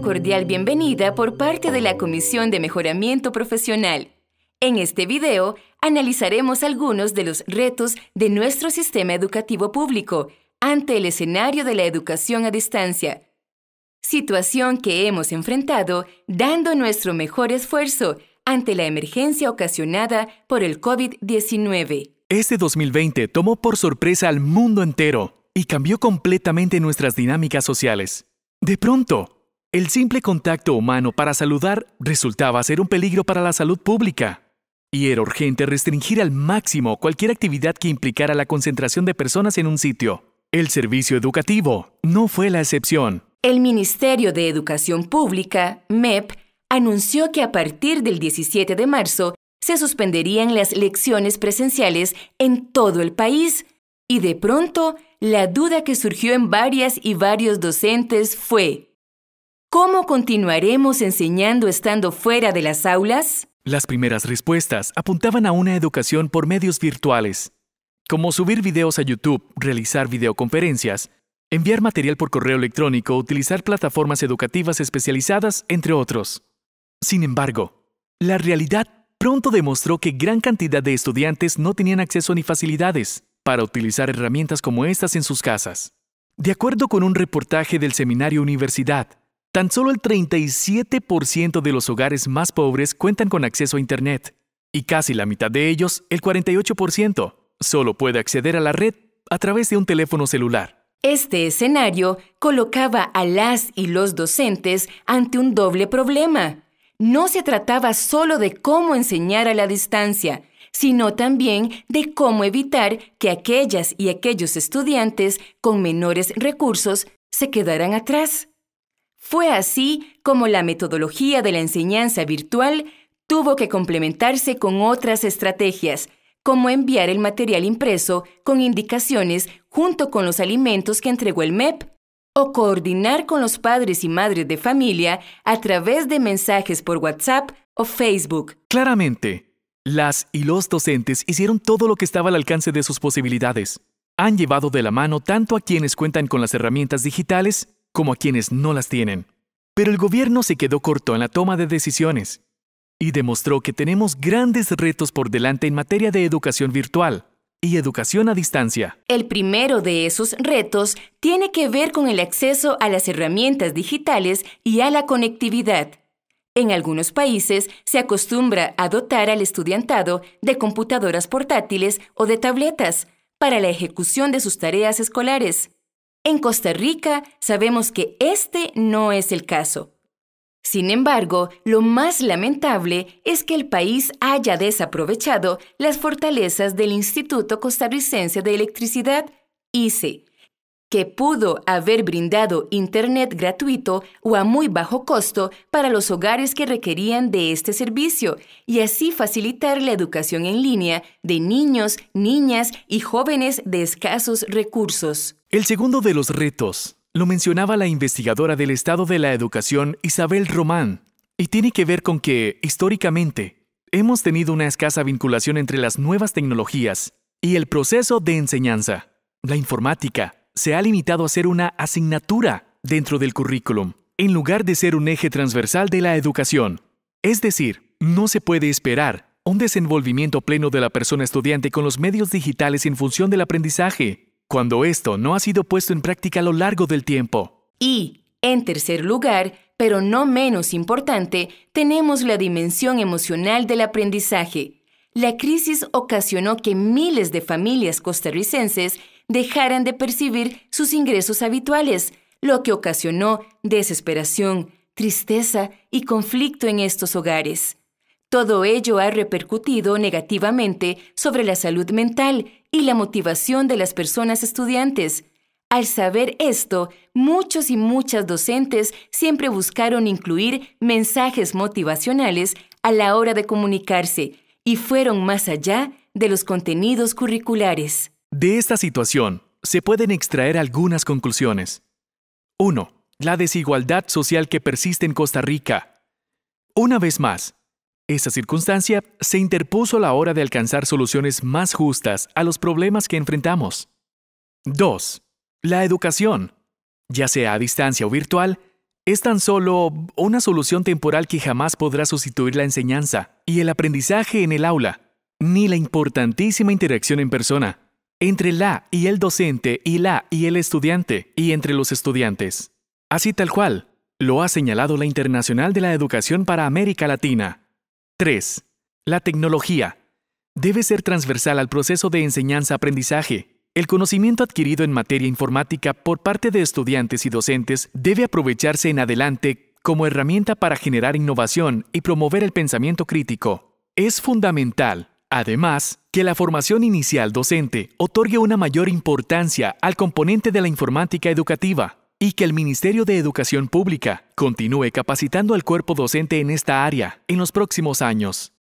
cordial bienvenida por parte de la Comisión de Mejoramiento Profesional. En este video analizaremos algunos de los retos de nuestro sistema educativo público ante el escenario de la educación a distancia, situación que hemos enfrentado dando nuestro mejor esfuerzo ante la emergencia ocasionada por el COVID-19. Este 2020 tomó por sorpresa al mundo entero y cambió completamente nuestras dinámicas sociales. De pronto, el simple contacto humano para saludar resultaba ser un peligro para la salud pública, y era urgente restringir al máximo cualquier actividad que implicara la concentración de personas en un sitio. El servicio educativo no fue la excepción. El Ministerio de Educación Pública, MEP, anunció que a partir del 17 de marzo se suspenderían las lecciones presenciales en todo el país, y de pronto la duda que surgió en varias y varios docentes fue ¿Cómo continuaremos enseñando estando fuera de las aulas? Las primeras respuestas apuntaban a una educación por medios virtuales, como subir videos a YouTube, realizar videoconferencias, enviar material por correo electrónico, utilizar plataformas educativas especializadas, entre otros. Sin embargo, la realidad pronto demostró que gran cantidad de estudiantes no tenían acceso ni facilidades para utilizar herramientas como estas en sus casas. De acuerdo con un reportaje del Seminario Universidad, Tan solo el 37% de los hogares más pobres cuentan con acceso a Internet y casi la mitad de ellos, el 48%, solo puede acceder a la red a través de un teléfono celular. Este escenario colocaba a las y los docentes ante un doble problema. No se trataba solo de cómo enseñar a la distancia, sino también de cómo evitar que aquellas y aquellos estudiantes con menores recursos se quedaran atrás. Fue así como la metodología de la enseñanza virtual tuvo que complementarse con otras estrategias, como enviar el material impreso con indicaciones junto con los alimentos que entregó el MEP, o coordinar con los padres y madres de familia a través de mensajes por WhatsApp o Facebook. Claramente, las y los docentes hicieron todo lo que estaba al alcance de sus posibilidades. Han llevado de la mano tanto a quienes cuentan con las herramientas digitales como a quienes no las tienen. Pero el gobierno se quedó corto en la toma de decisiones y demostró que tenemos grandes retos por delante en materia de educación virtual y educación a distancia. El primero de esos retos tiene que ver con el acceso a las herramientas digitales y a la conectividad. En algunos países se acostumbra a dotar al estudiantado de computadoras portátiles o de tabletas para la ejecución de sus tareas escolares. En Costa Rica sabemos que este no es el caso. Sin embargo, lo más lamentable es que el país haya desaprovechado las fortalezas del Instituto Costarricense de Electricidad, ICE, que pudo haber brindado Internet gratuito o a muy bajo costo para los hogares que requerían de este servicio y así facilitar la educación en línea de niños, niñas y jóvenes de escasos recursos. El segundo de los retos lo mencionaba la investigadora del Estado de la Educación Isabel Román, y tiene que ver con que, históricamente, hemos tenido una escasa vinculación entre las nuevas tecnologías y el proceso de enseñanza. La informática se ha limitado a ser una asignatura dentro del currículum, en lugar de ser un eje transversal de la educación. Es decir, no se puede esperar un desenvolvimiento pleno de la persona estudiante con los medios digitales en función del aprendizaje, cuando esto no ha sido puesto en práctica a lo largo del tiempo. Y, en tercer lugar, pero no menos importante, tenemos la dimensión emocional del aprendizaje. La crisis ocasionó que miles de familias costarricenses dejaran de percibir sus ingresos habituales, lo que ocasionó desesperación, tristeza y conflicto en estos hogares. Todo ello ha repercutido negativamente sobre la salud mental y la motivación de las personas estudiantes. Al saber esto, muchos y muchas docentes siempre buscaron incluir mensajes motivacionales a la hora de comunicarse y fueron más allá de los contenidos curriculares. De esta situación se pueden extraer algunas conclusiones. 1. La desigualdad social que persiste en Costa Rica. Una vez más, esta circunstancia se interpuso a la hora de alcanzar soluciones más justas a los problemas que enfrentamos. 2. La educación, ya sea a distancia o virtual, es tan solo una solución temporal que jamás podrá sustituir la enseñanza y el aprendizaje en el aula, ni la importantísima interacción en persona entre la y el docente y la y el estudiante y entre los estudiantes. Así tal cual, lo ha señalado la Internacional de la Educación para América Latina, 3. La tecnología. Debe ser transversal al proceso de enseñanza-aprendizaje. El conocimiento adquirido en materia informática por parte de estudiantes y docentes debe aprovecharse en adelante como herramienta para generar innovación y promover el pensamiento crítico. Es fundamental, además, que la formación inicial docente otorgue una mayor importancia al componente de la informática educativa, y que el Ministerio de Educación Pública continúe capacitando al cuerpo docente en esta área en los próximos años.